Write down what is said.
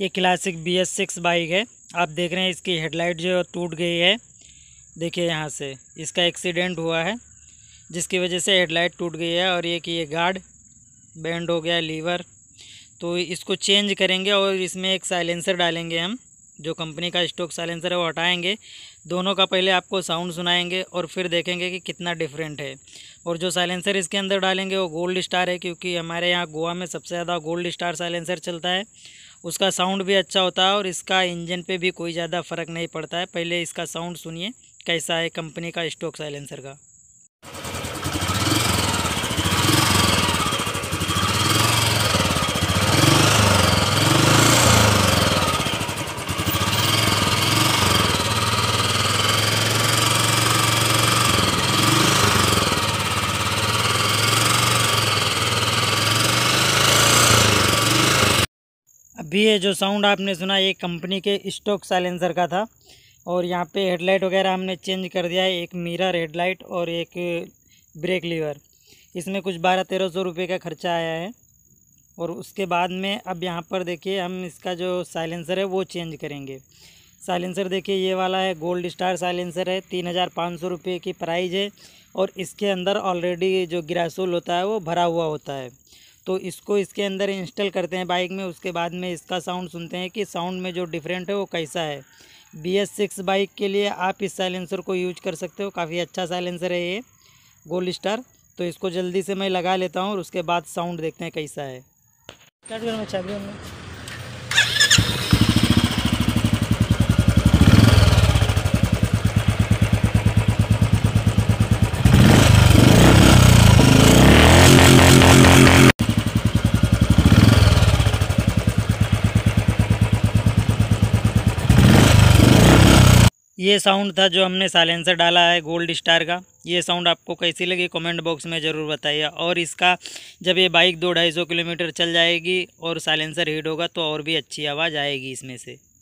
ये classic B S six bike है आप देख रहे हैं इसकी हेडलाइट जो टूट गई है देखिए यहाँ से इसका एक्सीडेंट हुआ है जिसकी वजह से हेडलाइट टूट गई है और ये कि ये गार्ड बैंड हो गया लीवर तो इसको चेंज करेंगे और इसमें एक साइलेंसर डालेंगे हम जो कंपनी का स्टॉक साइलेंसर है वो हटाएंगे दोनों का पहले आपको साउंड सुनाएंगे और फिर देखेंगे कि कितना डिफरेंट है और जो साइलेंसर इसके अंदर डालेंगे वो गोल्ड स्टार है क्योंकि हमारे यहाँ गोवा में सबसे ज़्यादा गोल्ड स्टार साइलेंसर चलता है उसका साउंड भी अच्छा होता है और इसका इंजन पे भी कोई ज़्यादा फ़र्क नहीं पड़ता है पहले इसका साउंड सुनिए कैसा है कंपनी का स्टॉक साइलेंसर का अभी ये जो साउंड आपने सुना ये कंपनी के स्टॉक साइलेंसर का था और यहाँ पे हेडलाइट वगैरह हमने चेंज कर दिया है एक मिरर हेडलाइट और एक ब्रेक लीवर इसमें कुछ बारह तेरह सौ रुपये का खर्चा आया है और उसके बाद में अब यहाँ पर देखिए हम इसका जो साइलेंसर है वो चेंज करेंगे साइलेंसर देखिए ये वाला है गोल्ड स्टार साइलेंसर है तीन हज़ार पाँच सौ रुपये की प्राइज़ है और इसके अंदर ऑलरेडी जो ग्रासूल होता है वो भरा हुआ होता है तो इसको इसके अंदर इंस्टॉल करते हैं बाइक में उसके बाद में इसका साउंड सुनते हैं कि साउंड में जो डिफरेंट है वो कैसा है बी एस सिक्स बाइक के लिए आप इस साइलेंसर को यूज कर सकते हो काफ़ी अच्छा साइलेंसर है ये गोल्ड स्टार तो इसको जल्दी से मैं लगा लेता हूँ और उसके बाद साउंड देखते हैं कैसा है ये साउंड था जो हमने साइलेंसर डाला है गोल्ड स्टार का ये साउंड आपको कैसी लगी कमेंट बॉक्स में ज़रूर बताइए और इसका जब ये बाइक दो ढाई सौ किलोमीटर चल जाएगी और साइलेंसर हीट होगा तो और भी अच्छी आवाज़ आएगी इसमें से